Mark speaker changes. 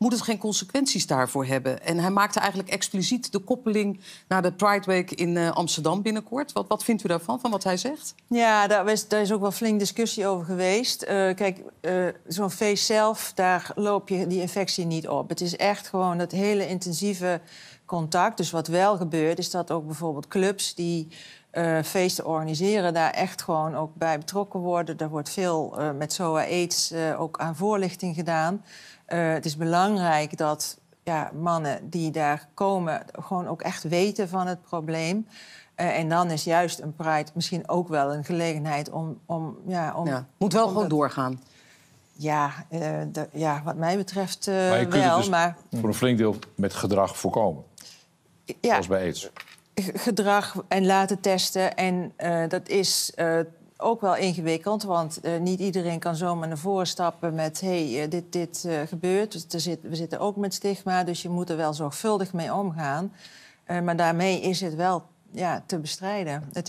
Speaker 1: moet het geen consequenties daarvoor hebben? En hij maakte eigenlijk expliciet de koppeling naar de Pride Week in eh, Amsterdam binnenkort. Wat, wat vindt u daarvan, van wat hij zegt?
Speaker 2: Ja, daar is, daar is ook wel flink discussie over geweest. Eh, kijk, eh, zo'n feest zelf, daar loop je die infectie niet op. Het is echt gewoon dat hele intensieve contact. Dus wat wel gebeurt, is dat ook bijvoorbeeld clubs die uh, feesten organiseren, daar echt gewoon ook bij betrokken worden. Er wordt veel eh, met SOA AIDS eh, ook aan voorlichting gedaan. het is belangrijk dat ja, mannen die daar komen gewoon ook echt weten van het probleem. en dan is juist een Pride misschien ook wel een gelegenheid om. om, ja, om moet wel gewoon doorgaan. Ja, de, ja, wat mij betreft maar wel. Dus maar...
Speaker 3: Voor een flink deel met gedrag voorkomen. Ja. Zoals bij AIDS
Speaker 2: gedrag en laten testen. En eh, dat is eh, ook wel ingewikkeld, want eh, niet iedereen kan zomaar naar voren stappen met: hé, hey, dit, dit gebeurt. Dus we zitten ook met stigma, dus je moet er wel zorgvuldig mee omgaan. maar daarmee is het wel ja, te bestrijden. Het is